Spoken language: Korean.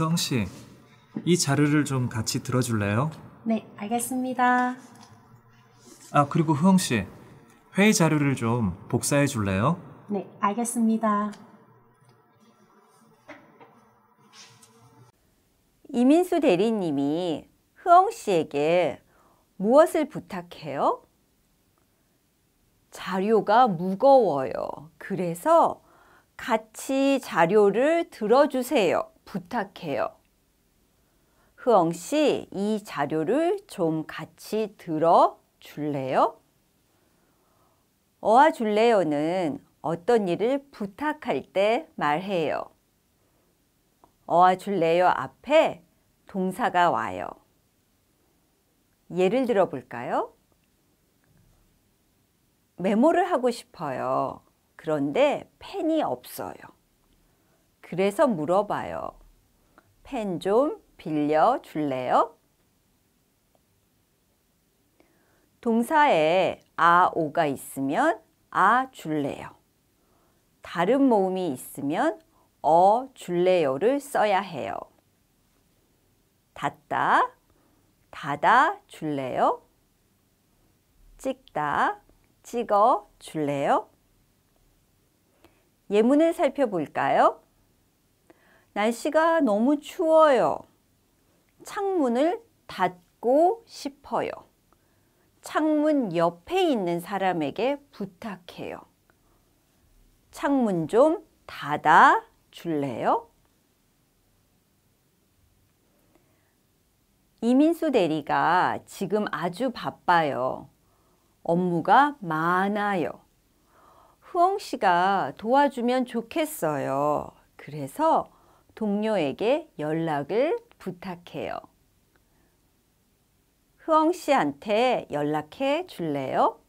혜영 씨, 이 자료를 좀 같이 들어줄래요? 네, 알겠습니다. 아, 그리고 혜영 씨, 회의 자료를 좀 복사해 줄래요? 네, 알겠습니다. 이민수 대리님이 흐엉 씨에게 무엇을 부탁해요? 자료가 무거워요. 그래서 같이 자료를 들어주세요. 부탁해요. 흐엉 씨, 이 자료를 좀 같이 들어 줄래요? 어와 줄래요는 어떤 일을 부탁할 때 말해요. 어와 줄래요 앞에 동사가 와요. 예를 들어 볼까요? 메모를 하고 싶어요. 그런데 펜이 없어요. 그래서 물어봐요. 펜 좀 빌려 줄래요? 동사에 아오가 있으면 아 줄래요. 다른 모음이 있으면 어 줄래요를 써야 해요. 닫다, 닫아 줄래요? 찍다, 찍어 줄래요? 예문을 살펴볼까요? 날씨가 너무 추워요. 창문을 닫고 싶어요. 창문 옆에 있는 사람에게 부탁해요. 창문 좀 닫아 줄래요? 이민수 대리가 지금 아주 바빠요. 업무가 많아요. 후엉 씨가 도와주면 좋겠어요. 그래서 동료에게 연락을 부탁해요. 흐엉 씨한테 연락해 줄래요?